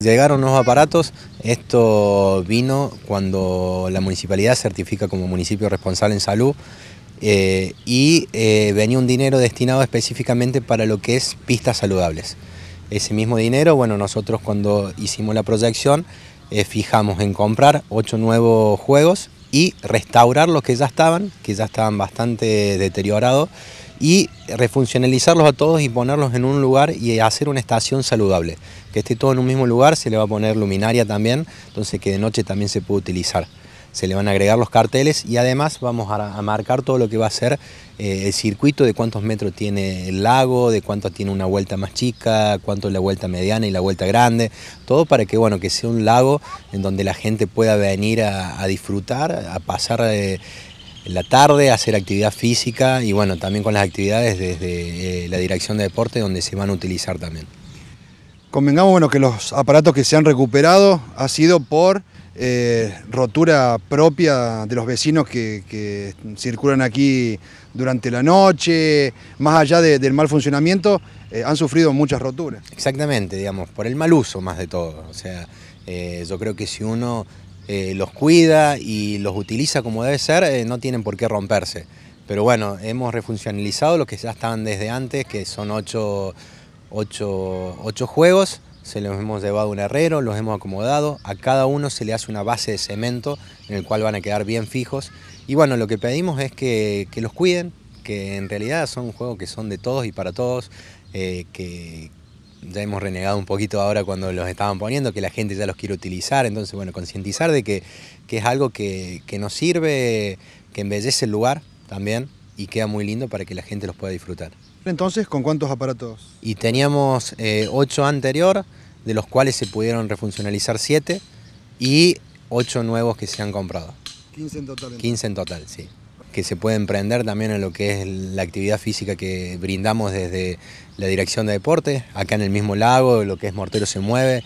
Llegaron los aparatos, esto vino cuando la municipalidad certifica como municipio responsable en salud eh, y eh, venía un dinero destinado específicamente para lo que es pistas saludables. Ese mismo dinero, bueno, nosotros cuando hicimos la proyección eh, fijamos en comprar ocho nuevos juegos y restaurar los que ya estaban, que ya estaban bastante deteriorados, y refuncionalizarlos a todos y ponerlos en un lugar y hacer una estación saludable. Que esté todo en un mismo lugar, se le va a poner luminaria también, entonces que de noche también se puede utilizar se le van a agregar los carteles y además vamos a, marcar todo lo que va a ser eh, el circuito de cuántos metros tiene el lago, de cuánto tiene una vuelta más chica, cuánto es la vuelta mediana y la vuelta grande, todo para que bueno que sea un lago en donde la gente pueda venir a, disfrutar, a pasar eh, la tarde, a hacer actividad física y bueno también con las actividades desde eh, la dirección de deporte donde se van a utilizar también. Convengamos bueno, que los aparatos que se han recuperado ha sido por eh, rotura propia de los vecinos que, circulan aquí durante la noche, más allá del mal funcionamiento, eh, han sufrido muchas roturas. Exactamente, digamos, por el mal uso más de todo. O sea, eh, yo creo que si uno los cuida y los utiliza como debe ser, no tienen por qué romperse. Pero bueno, hemos refuncionalizado los que ya estaban desde antes, que son ocho, ocho juegos se los hemos llevado un herrero, los hemos acomodado, a cada uno se le hace una base de cemento en el cual van a quedar bien fijos. Y bueno, lo que pedimos es que, los cuiden, que en realidad son juegos que son de todos y para todos, eh, que ya hemos renegado un poquito ahora cuando los estaban poniendo, que la gente ya los quiere utilizar, entonces bueno, concientizar de que, es algo que, que nos sirve, que embellece el lugar también, y queda muy lindo para que la gente los pueda disfrutar. Entonces, ¿con cuántos aparatos? Y teníamos eh, ocho 8 anterior, de los cuales se pudieron refuncionalizar siete y ocho nuevos que se han comprado. 15 en total. 15 en total, sí. Que se pueden prender también en lo que es la actividad física que brindamos desde la Dirección de Deporte, acá en el mismo lago, lo que es Mortero se mueve.